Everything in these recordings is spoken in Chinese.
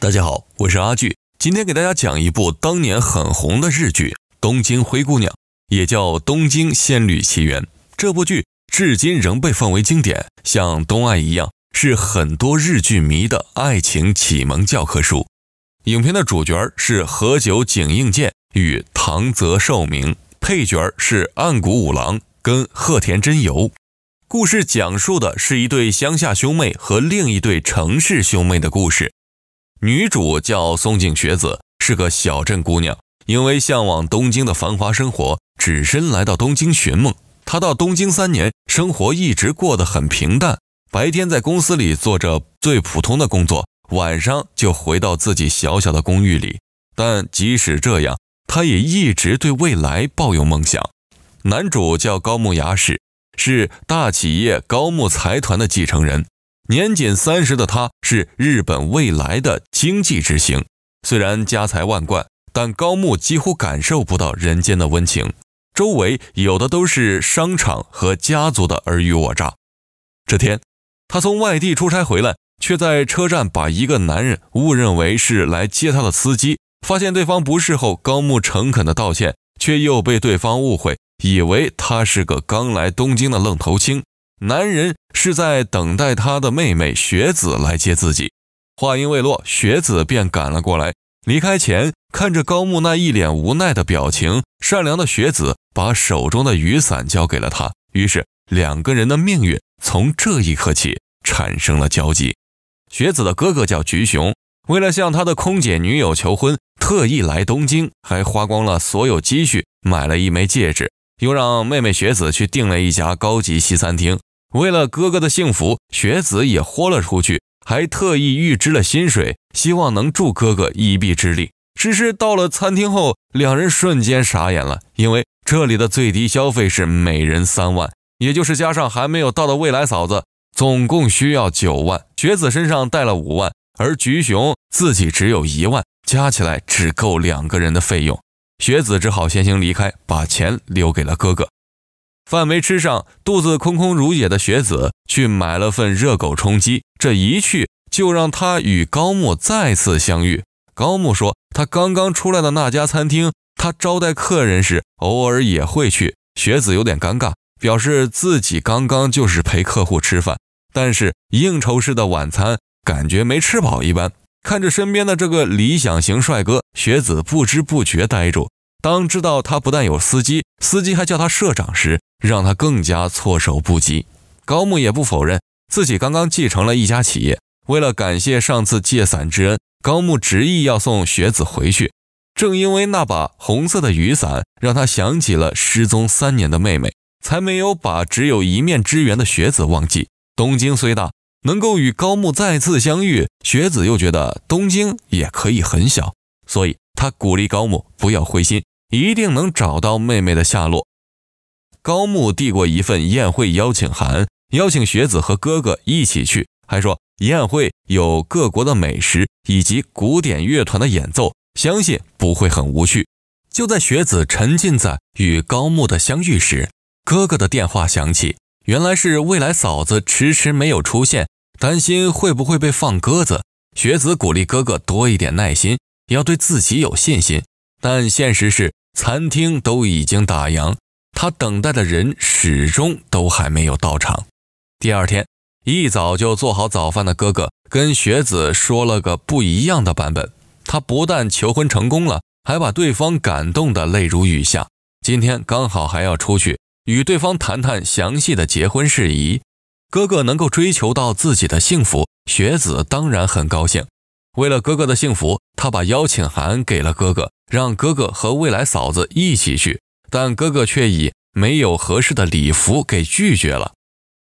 大家好，我是阿具，今天给大家讲一部当年很红的日剧《东京灰姑娘》，也叫《东京仙女奇缘》。这部剧至今仍被奉为经典，像《东爱》一样，是很多日剧迷的爱情启蒙教科书。影片的主角是何九景应见与唐泽寿明，配角是岸谷五郎跟鹤田真由。故事讲述的是一对乡下兄妹和另一对城市兄妹的故事。女主叫松井雪子，是个小镇姑娘，因为向往东京的繁华生活，只身来到东京寻梦。她到东京三年，生活一直过得很平淡，白天在公司里做着最普通的工作，晚上就回到自己小小的公寓里。但即使这样，她也一直对未来抱有梦想。男主叫高木雅史，是大企业高木财团的继承人。年仅三十的他，是日本未来的经济之星。虽然家财万贯，但高木几乎感受不到人间的温情。周围有的都是商场和家族的尔虞我诈。这天，他从外地出差回来，却在车站把一个男人误认为是来接他的司机。发现对方不是后，高木诚恳的道歉，却又被对方误会，以为他是个刚来东京的愣头青。男人是在等待他的妹妹雪子来接自己。话音未落，雪子便赶了过来。离开前，看着高木那一脸无奈的表情，善良的雪子把手中的雨伞交给了他。于是，两个人的命运从这一刻起产生了交集。雪子的哥哥叫菊雄，为了向他的空姐女友求婚，特意来东京，还花光了所有积蓄买了一枚戒指，又让妹妹雪子去订了一家高级西餐厅。为了哥哥的幸福，雪子也豁了出去，还特意预支了薪水，希望能助哥哥一臂之力。只是到了餐厅后，两人瞬间傻眼了，因为这里的最低消费是每人三万，也就是加上还没有到的未来嫂子，总共需要九万。雪子身上带了五万，而橘雄自己只有一万，加起来只够两个人的费用。雪子只好先行离开，把钱留给了哥哥。饭没吃上，肚子空空如也的学子去买了份热狗充饥。这一去就让他与高木再次相遇。高木说：“他刚刚出来的那家餐厅，他招待客人时偶尔也会去。”学子有点尴尬，表示自己刚刚就是陪客户吃饭，但是应酬式的晚餐感觉没吃饱一般。看着身边的这个理想型帅哥，学子不知不觉呆住。当知道他不但有司机，司机还叫他社长时，让他更加措手不及。高木也不否认自己刚刚继承了一家企业。为了感谢上次借伞之恩，高木执意要送雪子回去。正因为那把红色的雨伞，让他想起了失踪三年的妹妹，才没有把只有一面之缘的雪子忘记。东京虽大，能够与高木再次相遇，雪子又觉得东京也可以很小。所以，他鼓励高木不要灰心，一定能找到妹妹的下落。高木递过一份宴会邀请函，邀请学子和哥哥一起去，还说宴会有各国的美食以及古典乐团的演奏，相信不会很无趣。就在学子沉浸在与高木的相遇时，哥哥的电话响起，原来是未来嫂子迟迟没有出现，担心会不会被放鸽子。学子鼓励哥哥多一点耐心，要对自己有信心。但现实是，餐厅都已经打烊。他等待的人始终都还没有到场。第二天一早就做好早饭的哥哥，跟雪子说了个不一样的版本。他不但求婚成功了，还把对方感动得泪如雨下。今天刚好还要出去与对方谈谈详细的结婚事宜。哥哥能够追求到自己的幸福，雪子当然很高兴。为了哥哥的幸福，他把邀请函给了哥哥，让哥哥和未来嫂子一起去。但哥哥却以没有合适的礼服给拒绝了，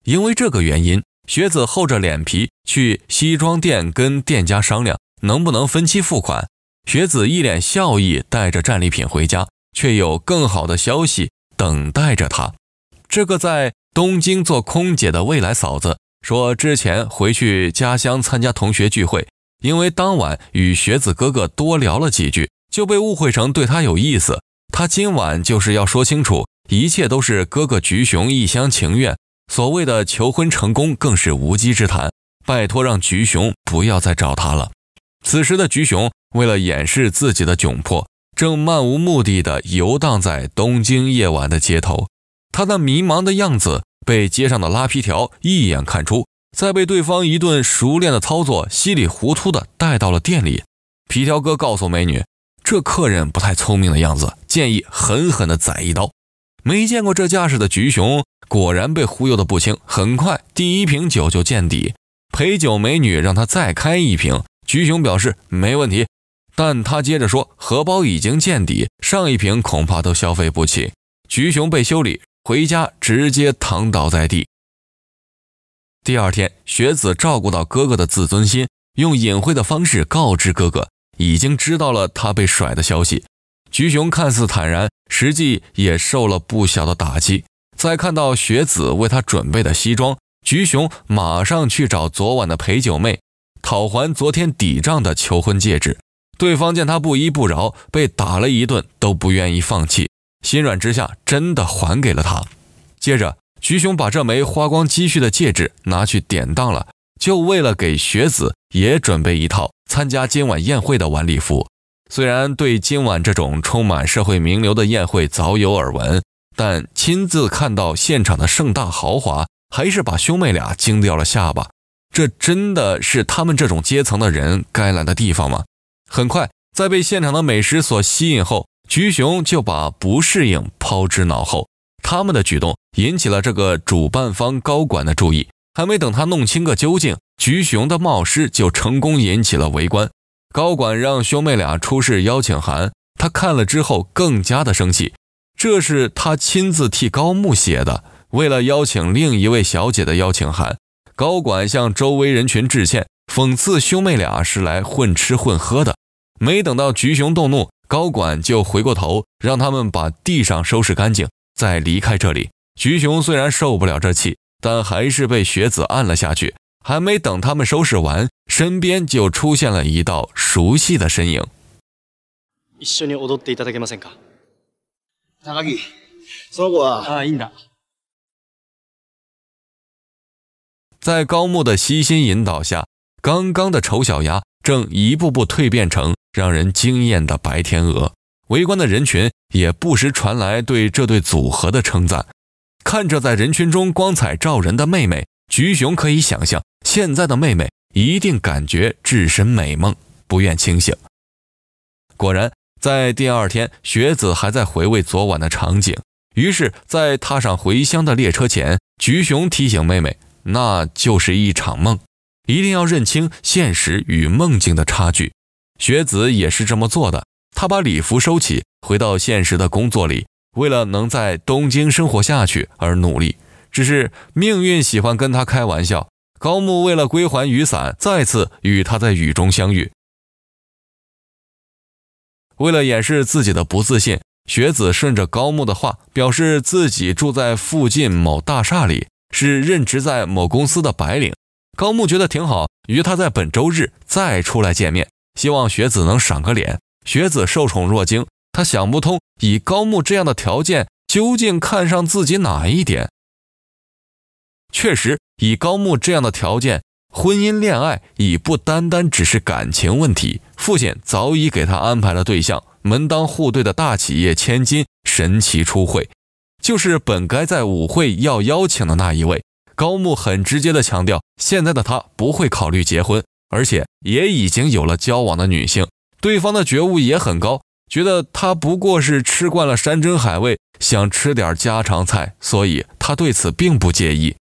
因为这个原因，学子厚着脸皮去西装店跟店家商量能不能分期付款。学子一脸笑意，带着战利品回家，却有更好的消息等待着他。这个在东京做空姐的未来嫂子说，之前回去家乡参加同学聚会，因为当晚与学子哥哥多聊了几句，就被误会成对他有意思。他今晚就是要说清楚，一切都是哥哥菊雄一厢情愿，所谓的求婚成功更是无稽之谈。拜托让菊雄不要再找他了。此时的菊雄为了掩饰自己的窘迫，正漫无目的地游荡在东京夜晚的街头，他那迷茫的样子被街上的拉皮条一眼看出，再被对方一顿熟练的操作，稀里糊涂地带到了店里。皮条哥告诉美女。这客人不太聪明的样子，建议狠狠的宰一刀。没见过这架势的橘熊果然被忽悠的不轻，很快第一瓶酒就见底。陪酒美女让他再开一瓶，橘熊表示没问题，但他接着说荷包已经见底，上一瓶恐怕都消费不起。橘熊被修理，回家直接躺倒在地。第二天，学子照顾到哥哥的自尊心，用隐晦的方式告知哥哥。已经知道了他被甩的消息，菊雄看似坦然，实际也受了不小的打击。在看到雪子为他准备的西装，菊雄马上去找昨晚的陪酒妹讨还昨天抵账的求婚戒指。对方见他不依不饶，被打了一顿都不愿意放弃，心软之下真的还给了他。接着，菊雄把这枚花光积蓄的戒指拿去典当了，就为了给雪子也准备一套。参加今晚宴会的晚礼服，虽然对今晚这种充满社会名流的宴会早有耳闻，但亲自看到现场的盛大豪华，还是把兄妹俩惊掉了下巴。这真的是他们这种阶层的人该来的地方吗？很快，在被现场的美食所吸引后，菊雄就把不适应抛之脑后。他们的举动引起了这个主办方高管的注意，还没等他弄清个究竟。菊雄的冒失就成功引起了围观。高管让兄妹俩出示邀请函，他看了之后更加的生气。这是他亲自替高木写的，为了邀请另一位小姐的邀请函。高管向周围人群致歉，讽刺兄妹俩是来混吃混喝的。没等到菊雄动怒，高管就回过头让他们把地上收拾干净，再离开这里。菊雄虽然受不了这气，但还是被学子按了下去。还没等他们收拾完，身边就出现了一道熟悉的身影。在高木的悉心引导下，刚刚的丑小鸭正一步步蜕变成让人惊艳的白天鹅。围观的人群也不时传来对这对组合的称赞。看着在人群中光彩照人的妹妹菊熊，可以想象。现在的妹妹一定感觉置身美梦，不愿清醒。果然，在第二天，雪子还在回味昨晚的场景。于是，在踏上回乡的列车前，菊雄提醒妹妹：“那就是一场梦，一定要认清现实与梦境的差距。”雪子也是这么做的。他把礼服收起，回到现实的工作里，为了能在东京生活下去而努力。只是命运喜欢跟他开玩笑。高木为了归还雨伞，再次与他在雨中相遇。为了掩饰自己的不自信，雪子顺着高木的话，表示自己住在附近某大厦里，是任职在某公司的白领。高木觉得挺好，与他在本周日再出来见面，希望雪子能赏个脸。雪子受宠若惊，他想不通，以高木这样的条件，究竟看上自己哪一点？确实。以高木这样的条件，婚姻恋爱已不单单只是感情问题。父亲早已给他安排了对象，门当户对的大企业千金神奇出会，就是本该在舞会要邀请的那一位。高木很直接地强调，现在的他不会考虑结婚，而且也已经有了交往的女性。对方的觉悟也很高，觉得他不过是吃惯了山珍海味，想吃点家常菜，所以他对此并不介意。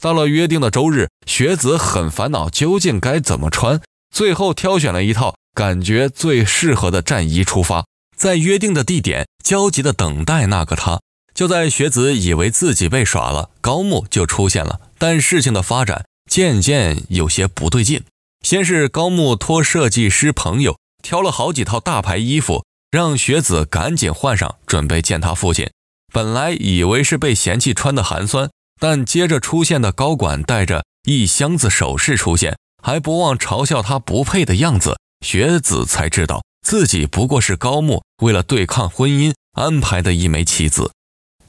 到了约定的周日，学子很烦恼，究竟该怎么穿？最后挑选了一套感觉最适合的战衣出发，在约定的地点焦急地等待那个他。就在学子以为自己被耍了，高木就出现了。但事情的发展渐渐有些不对劲。先是高木托设计师朋友挑了好几套大牌衣服，让学子赶紧换上，准备见他父亲。本来以为是被嫌弃穿的寒酸。但接着出现的高管带着一箱子首饰出现，还不忘嘲笑他不配的样子。学子才知道自己不过是高木为了对抗婚姻安排的一枚棋子。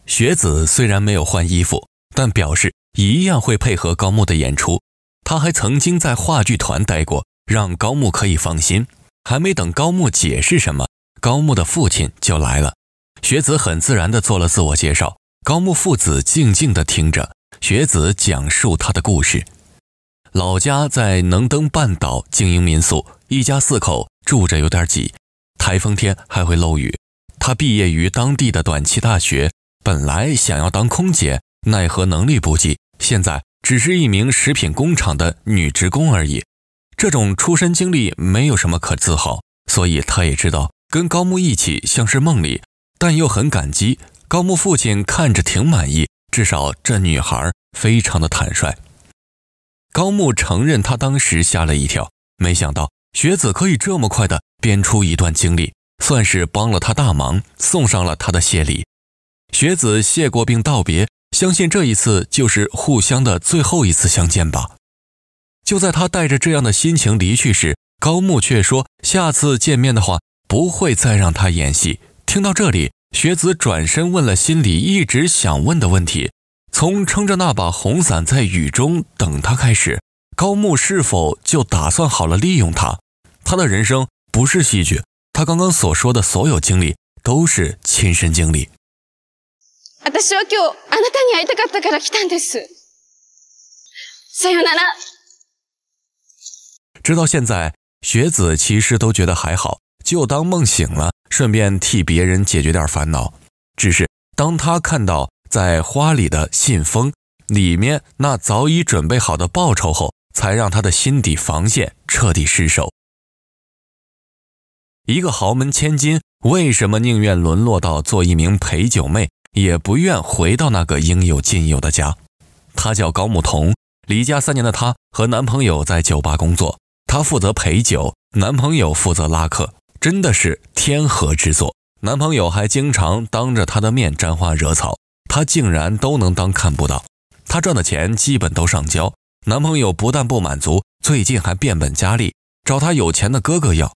学子虽然没有换衣服，但表示一样会配合高木的演出。他还曾经在话剧团待过，让高木可以放心。还没等高木解释什么，高木的父亲就来了。学子很自然地做了自我介绍。高木父子静静地听着学子讲述他的故事。老家在能登半岛经营民宿，一家四口住着有点挤，台风天还会漏雨。他毕业于当地的短期大学，本来想要当空姐，奈何能力不济，现在只是一名食品工厂的女职工而已。这种出身经历没有什么可自豪，所以他也知道跟高木一起像是梦里，但又很感激。高木父亲看着挺满意，至少这女孩非常的坦率。高木承认他当时吓了一跳，没想到学子可以这么快的编出一段经历，算是帮了他大忙，送上了他的谢礼。学子谢过并道别，相信这一次就是互相的最后一次相见吧。就在他带着这样的心情离去时，高木却说下次见面的话不会再让他演戏。听到这里。学子转身问了心里一直想问的问题：从撑着那把红伞在雨中等他开始，高木是否就打算好了利用他？他的人生不是戏剧，他刚刚所说的所有经历都是亲身经历。私は今日あなたに会いたかったから来たんです。さよなら。直到现在，学子其实都觉得还好。就当梦醒了，顺便替别人解决点烦恼。只是当他看到在花里的信封里面那早已准备好的报酬后，才让他的心底防线彻底失守。一个豪门千金为什么宁愿沦落到做一名陪酒妹，也不愿回到那个应有尽有的家？她叫高木桐，离家三年的她和男朋友在酒吧工作，她负责陪酒，男朋友负责拉客。真的是天和之作，男朋友还经常当着她的面沾花惹草，她竟然都能当看不到。她赚的钱基本都上交，男朋友不但不满足，最近还变本加厉，找她有钱的哥哥要。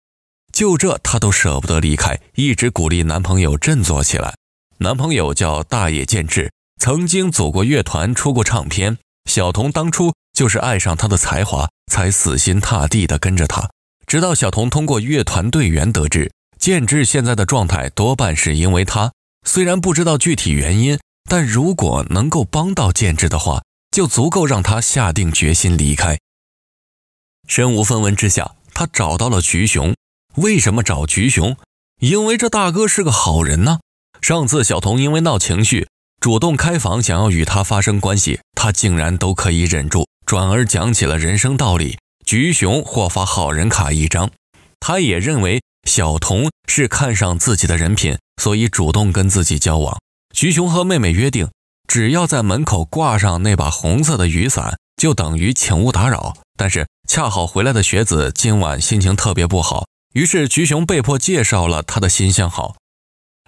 就这，她都舍不得离开，一直鼓励男朋友振作起来。男朋友叫大野健志，曾经组过乐团，出过唱片。小童当初就是爱上他的才华，才死心塌地地跟着他。直到小童通过乐团队员得知，建志现在的状态多半是因为他。虽然不知道具体原因，但如果能够帮到建志的话，就足够让他下定决心离开。身无分文之下，他找到了菊雄。为什么找菊雄？因为这大哥是个好人呢。上次小童因为闹情绪，主动开房想要与他发生关系，他竟然都可以忍住，转而讲起了人生道理。菊雄获发好人卡一张，他也认为小童是看上自己的人品，所以主动跟自己交往。菊雄和妹妹约定，只要在门口挂上那把红色的雨伞，就等于请勿打扰。但是恰好回来的学子今晚心情特别不好，于是菊雄被迫介绍了他的新相好。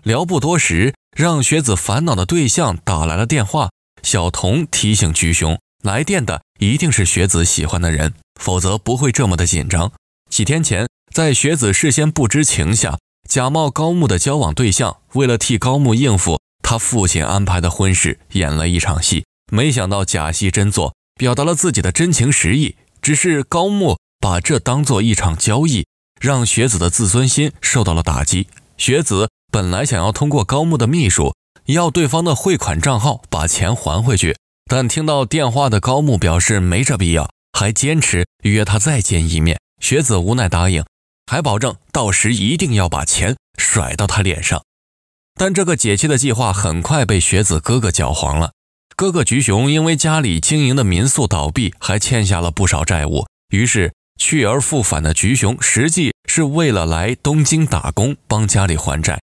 聊不多时，让学子烦恼的对象打来了电话。小童提醒菊雄，来电的一定是学子喜欢的人。否则不会这么的紧张。几天前，在学子事先不知情下，假冒高木的交往对象，为了替高木应付他父亲安排的婚事，演了一场戏。没想到假戏真做，表达了自己的真情实意。只是高木把这当做一场交易，让学子的自尊心受到了打击。学子本来想要通过高木的秘书要对方的汇款账号，把钱还回去，但听到电话的高木表示没这必要。还坚持约他再见一面，学子无奈答应，还保证到时一定要把钱甩到他脸上。但这个解气的计划很快被学子哥哥搅黄了。哥哥菊雄因为家里经营的民宿倒闭，还欠下了不少债务，于是去而复返的菊雄实际是为了来东京打工，帮家里还债。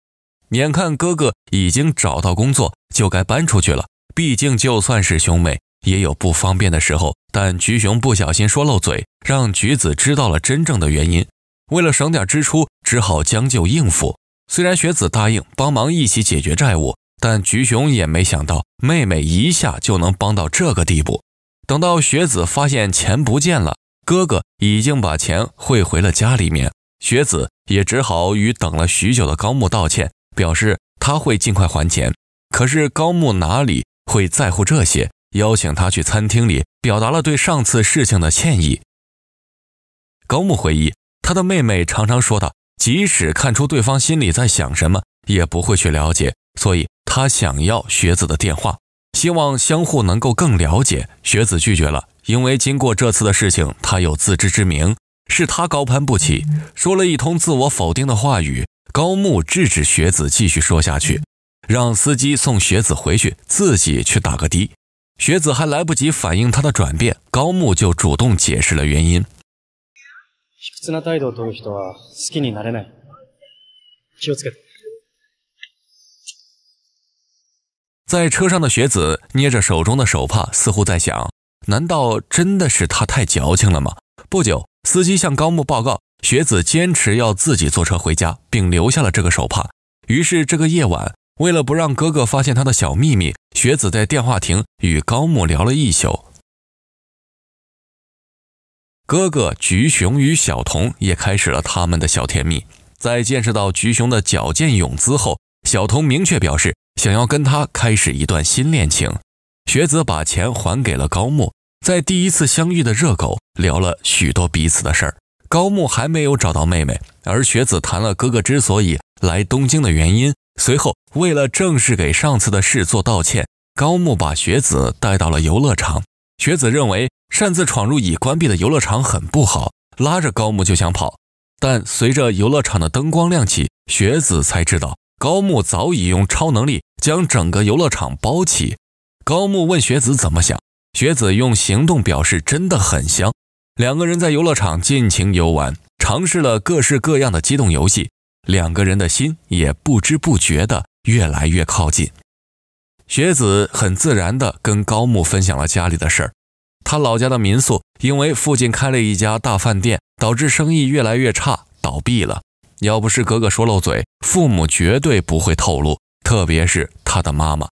眼看哥哥已经找到工作，就该搬出去了。毕竟就算是兄妹，也有不方便的时候。但菊雄不小心说漏嘴，让菊子知道了真正的原因。为了省点支出，只好将就应付。虽然雪子答应帮忙一起解决债务，但菊雄也没想到妹妹一下就能帮到这个地步。等到雪子发现钱不见了，哥哥已经把钱汇回了家里面，雪子也只好与等了许久的高木道歉，表示他会尽快还钱。可是高木哪里会在乎这些，邀请他去餐厅里。表达了对上次事情的歉意。高木回忆，他的妹妹常常说道：“即使看出对方心里在想什么，也不会去了解。”所以，他想要学子的电话，希望相互能够更了解。学子拒绝了，因为经过这次的事情，他有自知之明，是他高攀不起。说了一通自我否定的话语，高木制止学子继续说下去，让司机送学子回去，自己去打个的。学子还来不及反应他的转变，高木就主动解释了原因。在车上的学子捏着手中的手帕，似乎在想：难道真的是他太矫情了吗？不久，司机向高木报告，学子坚持要自己坐车回家，并留下了这个手帕。于是，这个夜晚。为了不让哥哥发现他的小秘密，雪子在电话亭与高木聊了一宿。哥哥菊雄与小童也开始了他们的小甜蜜。在见识到菊雄的矫健泳姿后，小童明确表示想要跟他开始一段新恋情。雪子把钱还给了高木，在第一次相遇的热狗聊了许多彼此的事儿。高木还没有找到妹妹，而雪子谈了哥哥之所以来东京的原因。随后，为了正式给上次的事做道歉，高木把雪子带到了游乐场。雪子认为擅自闯入已关闭的游乐场很不好，拉着高木就想跑。但随着游乐场的灯光亮起，雪子才知道高木早已用超能力将整个游乐场包起。高木问雪子怎么想，雪子用行动表示真的很香。两个人在游乐场尽情游玩，尝试了各式各样的机动游戏。两个人的心也不知不觉的越来越靠近。雪子很自然的跟高木分享了家里的事儿。他老家的民宿因为附近开了一家大饭店，导致生意越来越差，倒闭了。要不是哥哥说漏嘴，父母绝对不会透露，特别是他的妈妈，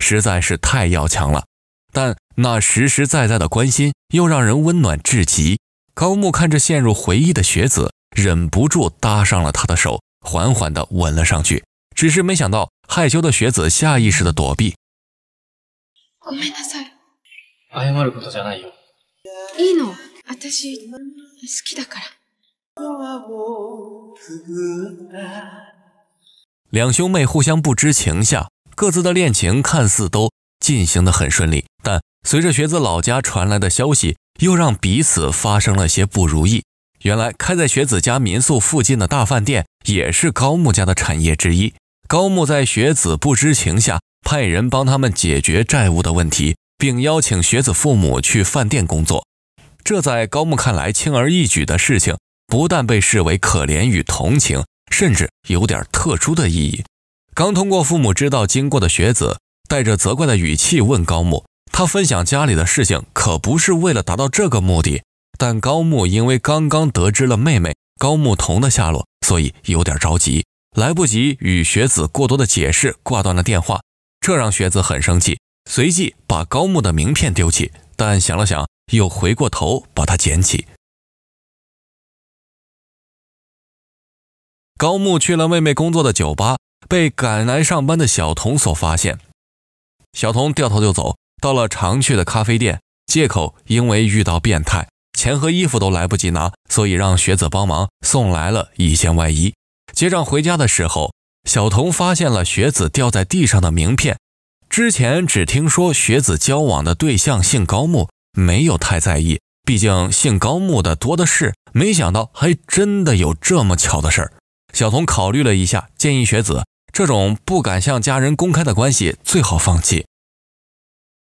实在是太要强了。但那实实在在的关心又让人温暖至极。高木看着陷入回忆的雪子，忍不住搭上了他的手。缓缓地吻了上去只是没想到害羞的学子下意识的躲避我没拿菜两兄妹互相不知情下各自的恋情看似都进行的很顺利但随着学子老家传来的消息又让彼此发生了些不如意原来开在学子家民宿附近的大饭店也是高木家的产业之一。高木在学子不知情下，派人帮他们解决债务的问题，并邀请学子父母去饭店工作。这在高木看来轻而易举的事情，不但被视为可怜与同情，甚至有点特殊的意义。刚通过父母知道经过的学子，带着责怪的语气问高木：“他分享家里的事情，可不是为了达到这个目的。”但高木因为刚刚得知了妹妹高木桐的下落，所以有点着急，来不及与雪子过多的解释，挂断了电话。这让雪子很生气，随即把高木的名片丢弃。但想了想，又回过头把它捡起。高木去了妹妹工作的酒吧，被赶来上班的小童所发现。小童掉头就走，到了常去的咖啡店，借口因为遇到变态。钱和衣服都来不及拿，所以让学子帮忙送来了一件外衣。结账回家的时候，小童发现了学子掉在地上的名片。之前只听说学子交往的对象姓高木，没有太在意，毕竟姓高木的多的是。没想到还真的有这么巧的事儿。小童考虑了一下，建议学子这种不敢向家人公开的关系最好放弃。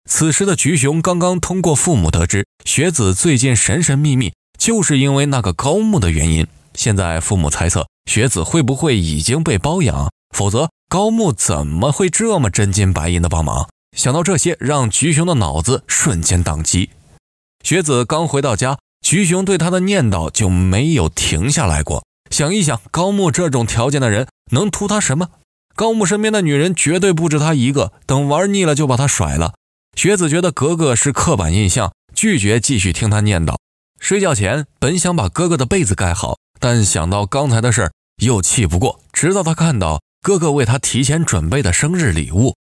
此时的菊雄刚刚通过父母得知雪子最近神神秘秘，就是因为那个高木的原因。现在父母猜测雪子会不会已经被包养，否则高木怎么会这么真金白银的帮忙？想到这些，让菊雄的脑子瞬间宕机。雪子刚回到家，菊雄对他的念叨就没有停下来过。想一想，高木这种条件的人能图他什么？高木身边的女人绝对不止他一个，等玩腻了就把他甩了。学子觉得格格是刻板印象，拒绝继续听他念叨。睡觉前本想把哥哥的被子盖好，但想到刚才的事，又气不过。直到他看到哥哥为他提前准备的生日礼物。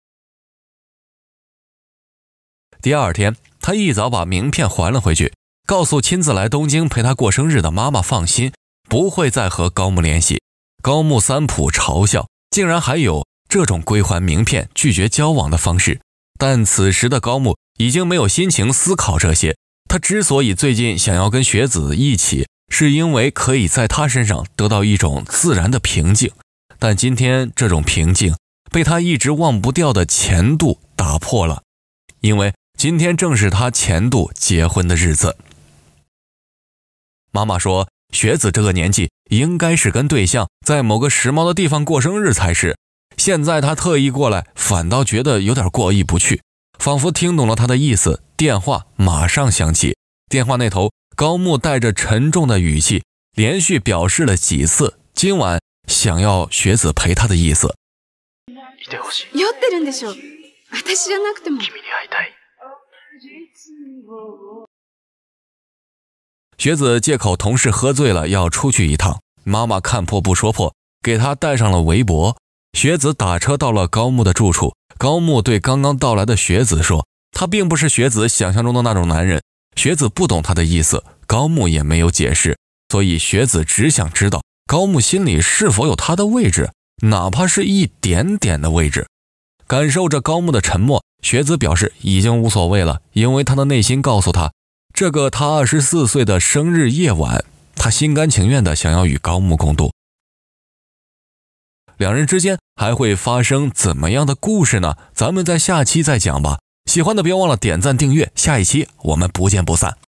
第二天，他一早把名片还了回去，告诉亲自来东京陪他过生日的妈妈：“放心，不会再和高木联系。”高木三浦嘲笑：“竟然还有这种归还名片、拒绝交往的方式。”但此时的高木已经没有心情思考这些。他之所以最近想要跟雪子一起，是因为可以在他身上得到一种自然的平静。但今天这种平静被他一直忘不掉的前度打破了，因为今天正是他前度结婚的日子。妈妈说，雪子这个年纪应该是跟对象在某个时髦的地方过生日才是。现在他特意过来，反倒觉得有点过意不去，仿佛听懂了他的意思。电话马上响起，电话那头高木带着沉重的语气，连续表示了几次今晚想要雪子陪他的意思。学子借口同事喝醉了要出去一趟，妈妈看破不说破，给他戴上了围脖。学子打车到了高木的住处，高木对刚刚到来的学子说：“他并不是学子想象中的那种男人。”学子不懂他的意思，高木也没有解释，所以学子只想知道高木心里是否有他的位置，哪怕是一点点的位置。感受着高木的沉默，学子表示已经无所谓了，因为他的内心告诉他，这个他二十四岁的生日夜晚，他心甘情愿的想要与高木共度，两人之间。还会发生怎么样的故事呢？咱们在下期再讲吧。喜欢的别忘了点赞订阅，下一期我们不见不散。